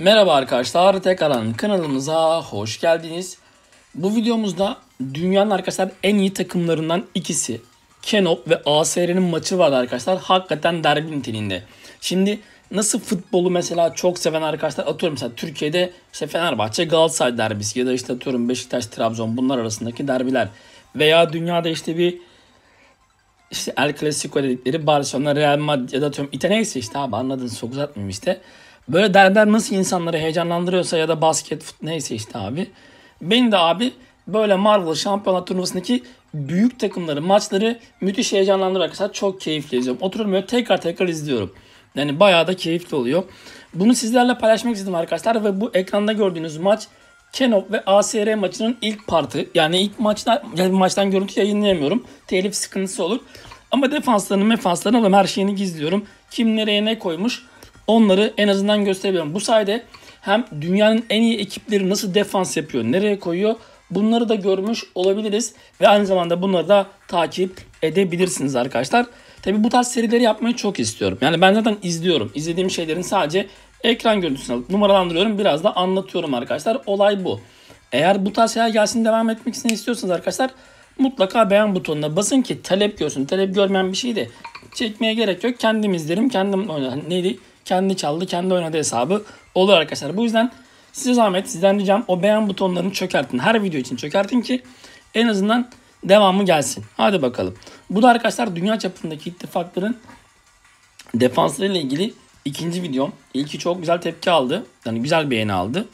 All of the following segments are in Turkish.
Merhaba arkadaşlar tekrardan kanalımıza hoş geldiniz. Bu videomuzda dünyanın arkadaşlar en iyi takımlarından ikisi Kenop ve ASR'nin maçı vardı arkadaşlar. Hakikaten derbi niteliğinde. Şimdi nasıl futbolu mesela çok seven arkadaşlar atıyorum mesela Türkiye'de işte Fenerbahçe Galatasaray derbisi ya da işte atıyorum Beşiktaş Trabzon bunlar arasındaki derbiler veya dünyada işte bir işte El Clasico dedikleri Barcelona Real Madrid ya da atıyorum İtalya işte abi anladın sokuz atmıyorum işte. Böyle derler nasıl insanları heyecanlandırıyorsa ya da basket, fut, neyse işte abi. Beni de abi böyle Marvel şampiyonlar turnuvasındaki büyük takımları, maçları müthiş heyecanlandırıyor arkadaşlar. Çok keyifli izliyorum. Oturuyorum böyle tekrar tekrar izliyorum. Yani bayağı da keyifli oluyor. Bunu sizlerle paylaşmak istedim arkadaşlar ve bu ekranda gördüğünüz maç Kenop ve ASR maçının ilk partı. Yani ilk maçtan, yani maçtan görüntü yayınlayamıyorum. Telif sıkıntısı olur. Ama defanslarını mefanslarını alıyorum. Her şeyini gizliyorum. Kim nereye ne koymuş. Onları en azından gösterebilirim. Bu sayede hem dünyanın en iyi ekipleri nasıl defans yapıyor, nereye koyuyor bunları da görmüş olabiliriz. Ve aynı zamanda bunları da takip edebilirsiniz arkadaşlar. Tabi bu tarz serileri yapmayı çok istiyorum. Yani ben zaten izliyorum. İzlediğim şeylerin sadece ekran görüntüsünü alıp numaralandırıyorum. Biraz da anlatıyorum arkadaşlar. Olay bu. Eğer bu tarz şeyler gelsin devam etmek istiyorsanız arkadaşlar mutlaka beğen butonuna basın ki talep görsün. Talep görmeyen bir şey de çekmeye gerek yok. Kendim izlerim. Kendim oynarım. Neydi? kendi çaldı, kendi oynadı hesabı olur arkadaşlar. Bu yüzden size zahmet, sizden ricam o beğen butonlarını çökertin. Her video için çökertin ki en azından devamı gelsin. Hadi bakalım. Bu da arkadaşlar dünya çapındaki ittifakların defanslarıyla ilgili ikinci videom. İlki çok güzel tepki aldı. Yani güzel beğeni aldı.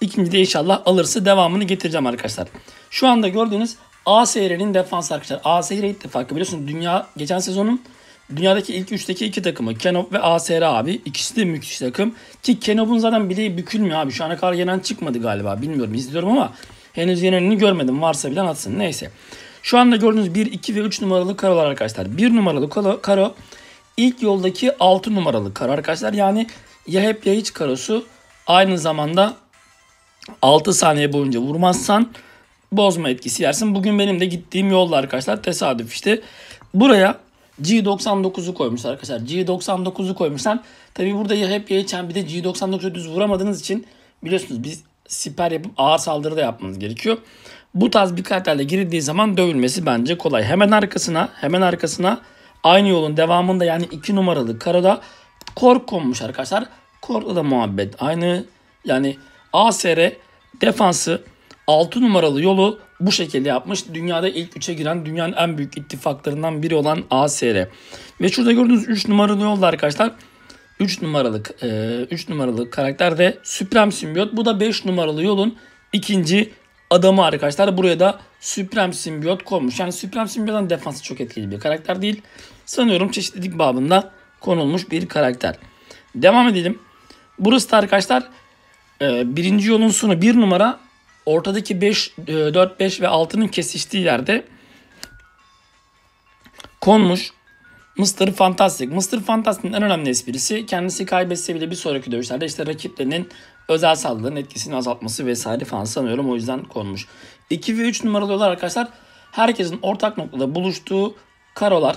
İkinci de inşallah alırsa devamını getireceğim arkadaşlar. Şu anda gördüğünüz ASR'nin defansı arkadaşlar. ASR ittifakı biliyorsunuz dünya geçen sezonun dünyadaki ilk üçteki iki takımı Kenop ve ASR abi. İkisi de müthiş takım. Ki Kenop'un zaten bileği bükülmüyor abi. Şu ana kadar yenen çıkmadı galiba. Bilmiyorum izliyorum ama henüz yenenini görmedim. Varsa bilen atsın. Neyse. Şu anda gördüğünüz 1, 2 ve 3 numaralı karolar arkadaşlar. 1 numaralı karo, ilk yoldaki 6 numaralı karo arkadaşlar. Yani ya hep ya hiç karosu aynı zamanda 6 saniye boyunca vurmazsan bozma etkisi yersin. Bugün benim de gittiğim yolda arkadaşlar tesadüf işte. Buraya G99'u koymuşlar arkadaşlar. G99'u koymuşsam Tabi burada ya hep YHM bir de G99'u düz vuramadığınız için biliyorsunuz biz siper yapıp ağır saldırı da yapmanız gerekiyor. Bu tarz bir kartelle girildiği zaman dövülmesi bence kolay. Hemen arkasına hemen arkasına aynı yolun devamında yani 2 numaralı karada kork konmuş arkadaşlar. Kork'la da muhabbet aynı yani ASR defansı 6 numaralı yolu bu şekilde yapmış. Dünyada ilk 3'e giren dünyanın en büyük ittifaklarından biri olan ASR. Ve şurada gördüğünüz 3 numaralı yolda arkadaşlar. 3 numaralık 3 e, numaralı karakter de Supreme Simbiyot. Bu da 5 numaralı yolun ikinci adamı arkadaşlar. Buraya da Supreme Simbiyot konmuş. Yani Supreme Simbiyot'un defansı çok etkili bir karakter değil. Sanıyorum çeşitlilik babında konulmuş bir karakter. Devam edelim. Burası da arkadaşlar e, birinci yolun sonu bir numara ortadaki 5, 4, 5 ve 6'nın kesiştiği yerde konmuş Mr. Fantastic. Mr. Fantastic'in en önemli esprisi kendisi kaybetse bile bir sonraki dövüşlerde işte rakiplerinin özel saldırının etkisini azaltması vesaire falan sanıyorum o yüzden konmuş. 2 ve 3 numaralı yollar arkadaşlar herkesin ortak noktada buluştuğu karolar.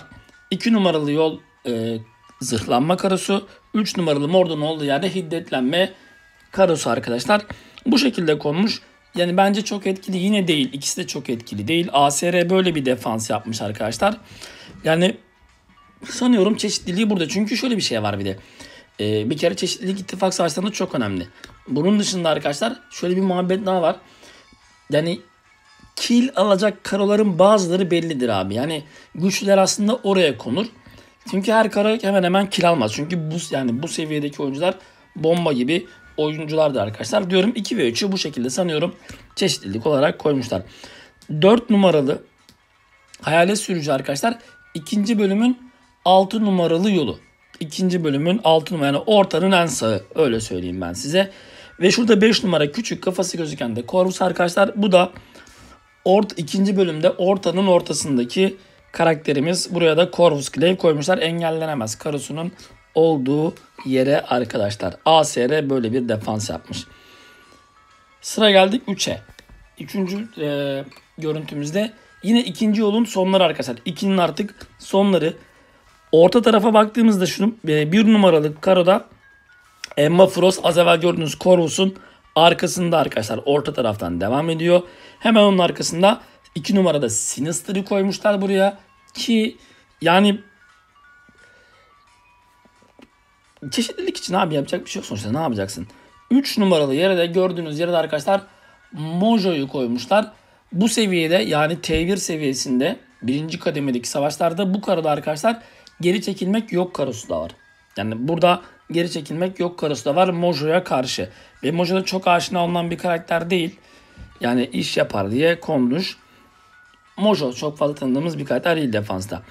2 numaralı yol e, zırhlanma karosu, 3 numaralı mordun olduğu yerde hiddetlenme karosu arkadaşlar. Bu şekilde konmuş yani bence çok etkili yine değil. İkisi de çok etkili değil. ASR böyle bir defans yapmış arkadaşlar. Yani sanıyorum çeşitliliği burada. Çünkü şöyle bir şey var bir de. Ee, bir kere çeşitlilik ittifak savaşlarında çok önemli. Bunun dışında arkadaşlar şöyle bir muhabbet daha var. Yani kil alacak karoların bazıları bellidir abi. Yani güçler aslında oraya konur. Çünkü her karo hemen hemen kil almaz. Çünkü bu yani bu seviyedeki oyuncular bomba gibi Oyuncular da arkadaşlar. Diyorum 2 ve 3'ü bu şekilde sanıyorum çeşitlilik olarak koymuşlar. 4 numaralı hayale sürücü arkadaşlar ikinci bölümün 6 numaralı yolu. İkinci bölümün 6 numara yani ortanın en sağı öyle söyleyeyim ben size. Ve şurada 5 numara küçük kafası gözüken de Corvus arkadaşlar bu da ort ikinci bölümde ortanın ortasındaki karakterimiz. Buraya da Corvus Clay koymuşlar. Engellenemez. Karısunun olduğu yere arkadaşlar. ASR böyle bir defans yapmış. Sıra geldik 3'e. Üçüncü e, görüntümüzde yine ikinci yolun sonları arkadaşlar. İkinin artık sonları. Orta tarafa baktığımızda şunu e, bir numaralı karoda Emma Frost az evvel gördüğünüz Corvus'un arkasında arkadaşlar orta taraftan devam ediyor. Hemen onun arkasında 2 numarada Sinister'ı koymuşlar buraya ki yani çeşitlilik için abi yapacak bir şey yok sonuçta ne yapacaksın? 3 numaralı yere de gördüğünüz yere de arkadaşlar Mojo'yu koymuşlar. Bu seviyede yani T1 seviyesinde birinci kademedeki savaşlarda bu karada arkadaşlar geri çekilmek yok karosu da var. Yani burada geri çekilmek yok karosu da var Mojo'ya karşı. Ve Mojo'da çok aşina olunan bir karakter değil. Yani iş yapar diye konmuş. Mojo çok fazla tanıdığımız bir karakter değil defansta.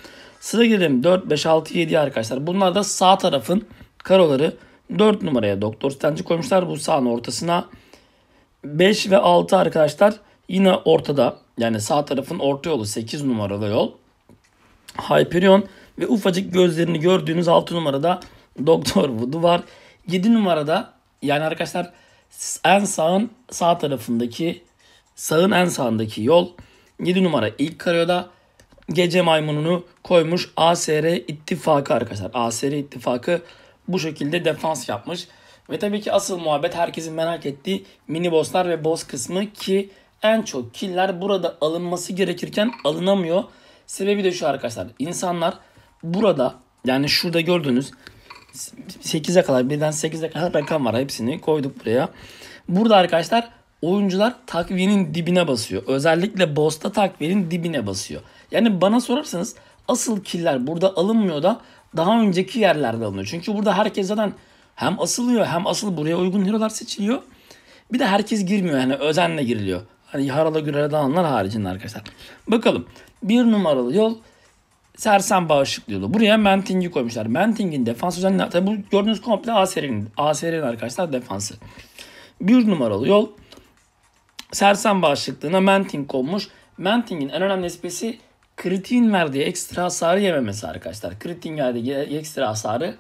Sıra gidelim 4, 5, 6, 7 arkadaşlar. Bunlar da sağ tarafın karoları 4 numaraya Doktor Stenci koymuşlar bu sağın ortasına. 5 ve 6 arkadaşlar yine ortada yani sağ tarafın orta yolu 8 numaralı yol. Hyperion ve ufacık gözlerini gördüğünüz 6 numarada Doktor Voodoo var. 7 numarada yani arkadaşlar en sağın sağ tarafındaki sağın en sağındaki yol 7 numara ilk karyoda gece maymununu koymuş ASR ittifakı arkadaşlar. ASR ittifakı bu şekilde defans yapmış. Ve tabii ki asıl muhabbet herkesin merak ettiği mini bosslar ve boss kısmı ki en çok killer burada alınması gerekirken alınamıyor. Sebebi de şu arkadaşlar. İnsanlar burada yani şurada gördüğünüz 8'e kadar birden 8'e kadar rakam var. Hepsini koyduk buraya. Burada arkadaşlar oyuncular takviyenin dibine basıyor. Özellikle boss'ta takviyenin dibine basıyor. Yani bana sorarsanız asıl killer burada alınmıyor da daha önceki yerlerde alınıyor. Çünkü burada herkes zaten hem asılıyor hem asıl buraya uygun hero'lar seçiliyor. Bir de herkes girmiyor yani özenle giriliyor. Hani Harala Gürel'e alınan haricinde arkadaşlar. Bakalım bir numaralı yol sersem Bağışık diyordu. Buraya mantingi koymuşlar. Manting'in defans özelliği. Tabi bu gördüğünüz komple A serinin. A serinin arkadaşlar defansı. Bir numaralı yol sersem Bağışıklığına manting konmuş. Manting'in en önemli espesi kritiğin verdiği ekstra hasarı yememesi arkadaşlar. Kritiğin verdiği ekstra hasarı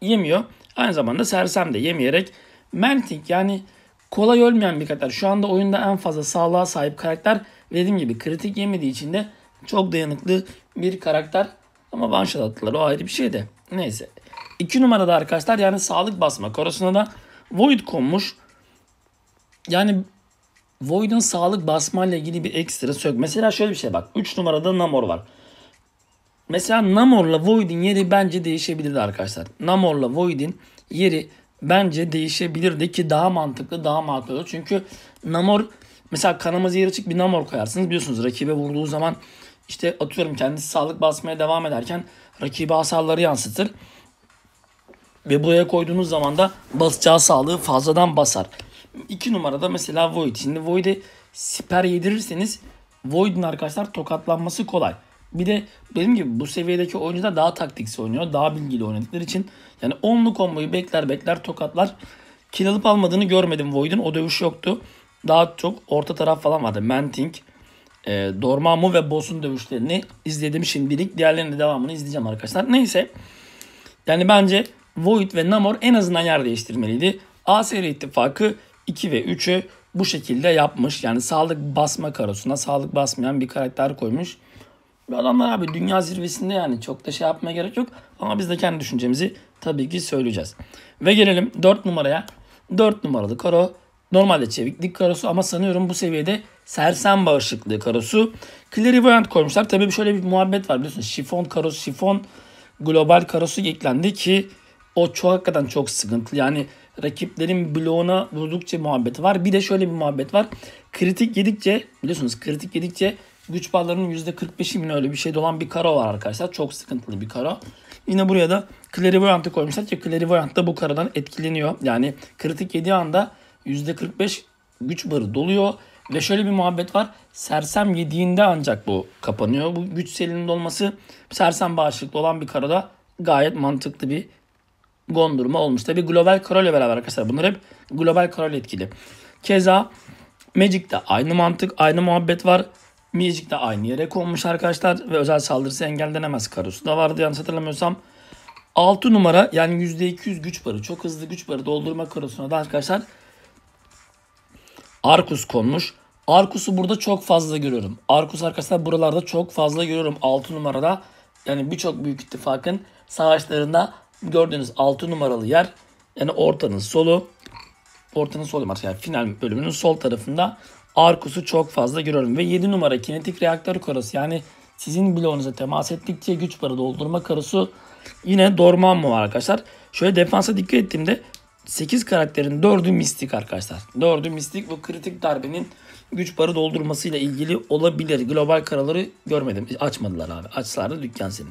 yemiyor. Aynı zamanda sersem de yemeyerek Mantic yani kolay ölmeyen bir karakter. Şu anda oyunda en fazla sağlığa sahip karakter. Dediğim gibi kritik yemediği için de çok dayanıklı bir karakter. Ama banşal attılar o ayrı bir şeydi. Neyse. 2 numarada arkadaşlar yani sağlık basma. Karosuna da Void konmuş. Yani Void'un sağlık basmayla ilgili bir ekstra sök. Mesela şöyle bir şey bak. 3 numarada Namor var. Mesela Namor'la Void'in yeri bence değişebilirdi arkadaşlar. Namor'la Void'in yeri bence değişebilirdi ki daha mantıklı daha mantıklı. Çünkü Namor mesela kanamaz yeri açık bir Namor koyarsınız biliyorsunuz rakibe vurduğu zaman işte atıyorum kendisi sağlık basmaya devam ederken rakibi hasarları yansıtır. Ve buraya koyduğunuz zaman da basacağı sağlığı fazladan basar. 2 numarada mesela Void. Şimdi Void'e siper yedirirseniz Void'in arkadaşlar tokatlanması kolay. Bir de benim gibi bu seviyedeki oyuncular daha taktiksel oynuyor. Daha bilgili oynadıkları için. Yani onlu komboyu bekler bekler tokatlar. Kill alıp almadığını görmedim Void'in. O dövüş yoktu. Daha çok orta taraf falan vardı. Manting, e, Dormammu ve Boss'un dövüşlerini izledim şimdilik. Diğerlerinin de devamını izleyeceğim arkadaşlar. Neyse. Yani bence Void ve Namor en azından yer değiştirmeliydi. A seri ittifakı 2 ve 3'ü bu şekilde yapmış. Yani sağlık basma karosuna sağlık basmayan bir karakter koymuş. Ve adamlar abi dünya zirvesinde yani çok da şey yapmaya gerek yok. Ama biz de kendi düşüncemizi tabii ki söyleyeceğiz. Ve gelelim 4 numaraya. 4 numaralı karo normalde çeviklik karosu ama sanıyorum bu seviyede sersem bağışıklığı karosu. Clairvoyant koymuşlar. Tabii şöyle bir muhabbet var biliyorsunuz. Şifon karosu, şifon global karosu eklendi ki o çok hakikaten çok sıkıntılı Yani rakiplerin bloğuna vurdukça muhabbet var. Bir de şöyle bir muhabbet var. Kritik yedikçe biliyorsunuz kritik yedikçe güç ballarının %45'i mi öyle bir şey dolan bir karo var arkadaşlar. Çok sıkıntılı bir karo. Yine buraya da Clairvoyant'ı koymuşlar ki Clairvoyant da bu karadan etkileniyor. Yani kritik yediği anda %45 güç barı doluyor. Ve şöyle bir muhabbet var. Sersem yediğinde ancak bu kapanıyor. Bu güç selinin dolması sersem bağışıklı olan bir karoda gayet mantıklı bir Gondurma olmuş. Tabi global ile beraber arkadaşlar bunlar hep global karar etkili. Keza Magic'te aynı mantık, aynı muhabbet var. Magic'te aynı yere konmuş arkadaşlar ve özel saldırısı engellenemez karosu da vardı yanlış hatırlamıyorsam. 6 numara yani %200 güç barı çok hızlı güç barı doldurma karosuna da arkadaşlar Arkus konmuş. Arkus'u burada çok fazla görüyorum. Arkus arkadaşlar buralarda çok fazla görüyorum 6 numarada. Yani birçok büyük ittifakın savaşlarında gördüğünüz 6 numaralı yer yani ortanın solu ortanın solu yani final bölümünün sol tarafında arkusu çok fazla görüyorum. Ve 7 numara kinetik reaktör karası yani sizin bloğunuza temas ettikçe güç barı doldurma karısı yine Dorman mı var arkadaşlar. Şöyle defansa dikkat ettiğimde 8 karakterin 4'ü mistik arkadaşlar. 4'ü mistik bu kritik darbenin güç barı doldurmasıyla ilgili olabilir. Global karaları görmedim. Açmadılar abi. Açsalardı dükkan senin.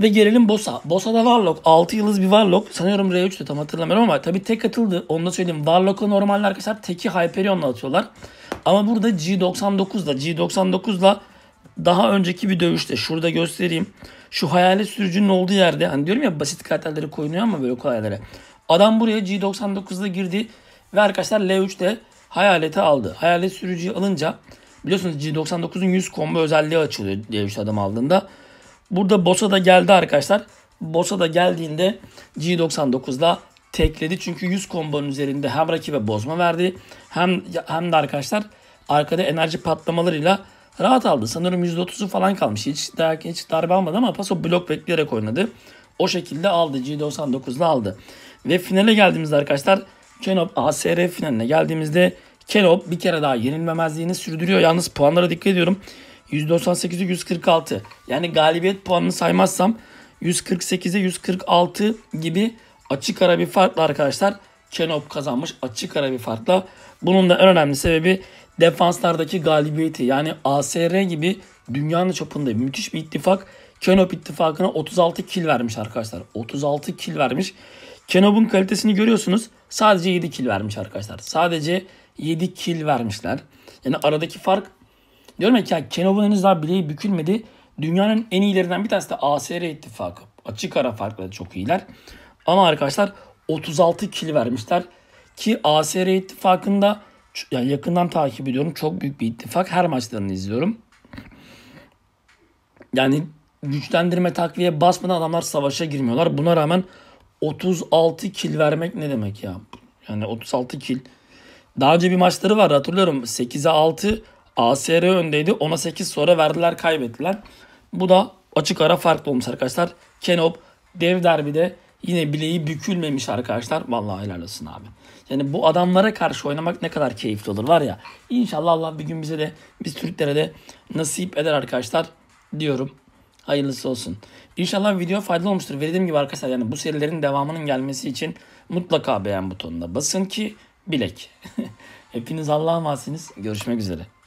Ve gelelim Bosa. da Warlock. 6 yıldız bir Warlock. Sanıyorum r 3te tam hatırlamıyorum ama tabii tek atıldı. Onu da söyleyeyim. Warlock'la normalde arkadaşlar teki Hyperion'la atıyorlar. Ama burada G99'da G99'la daha önceki bir dövüşte şurada göstereyim. Şu hayalet sürücünün olduğu yerde hani diyorum ya basit karakterleri koyunuyor ama böyle kolaylara. Adam buraya G99'da girdi ve arkadaşlar L3'te hayaleti aldı. Hayalet sürücüyü alınca biliyorsunuz G99'un 100 combo özelliği açılıyor L3 adam aldığında. Burada Bosa da geldi arkadaşlar. Bosa da geldiğinde G99'da tekledi. Çünkü 100 kombonun üzerinde hem rakibe bozma verdi hem hem de arkadaşlar arkada enerji patlamalarıyla rahat aldı. Sanırım %30'u falan kalmış. Hiç, dayak, hiç darbe almadı ama paso blok bekleyerek oynadı. O şekilde aldı. G99'da aldı. Ve finale geldiğimizde arkadaşlar Kenop ASR finaline geldiğimizde Kenop bir kere daha yenilmemezliğini sürdürüyor. Yalnız puanlara dikkat ediyorum. 198'i 146. Yani galibiyet puanını saymazsam 148'e 146 gibi açık ara bir farkla arkadaşlar Kenop kazanmış açık ara bir farkla. Bunun da en önemli sebebi defanslardaki galibiyeti. Yani ASR gibi dünyanın çapında müthiş bir ittifak. Kenop ittifakına 36 kil vermiş arkadaşlar. 36 kil vermiş. Kenop'un kalitesini görüyorsunuz. Sadece 7 kil vermiş arkadaşlar. Sadece 7 kil vermişler. Yani aradaki fark Diyorum ya, ya Kenov'un henüz daha bileği bükülmedi. Dünyanın en iyilerinden bir tanesi de ASR ittifakı. Açık ara farkla çok iyiler. Ama arkadaşlar 36 kil vermişler. Ki ASR ittifakında yani yakından takip ediyorum. Çok büyük bir ittifak. Her maçlarını izliyorum. Yani güçlendirme takviye basmadan adamlar savaşa girmiyorlar. Buna rağmen 36 kil vermek ne demek ya? Yani 36 kil. Daha önce bir maçları var hatırlıyorum. 8'e 6 ASR öndeydi. Ona 8 sonra verdiler kaybettiler. Bu da açık ara farklı olmuş arkadaşlar. Kenop dev derbide yine bileği bükülmemiş arkadaşlar. Vallahi helal olsun abi. Yani bu adamlara karşı oynamak ne kadar keyifli olur var ya. İnşallah Allah bir gün bize de biz Türklere de nasip eder arkadaşlar diyorum. Hayırlısı olsun. İnşallah video faydalı olmuştur. verdiğim gibi arkadaşlar yani bu serilerin devamının gelmesi için mutlaka beğen butonuna basın ki bilek. Hepiniz Allah'a emanetsiniz. Görüşmek üzere.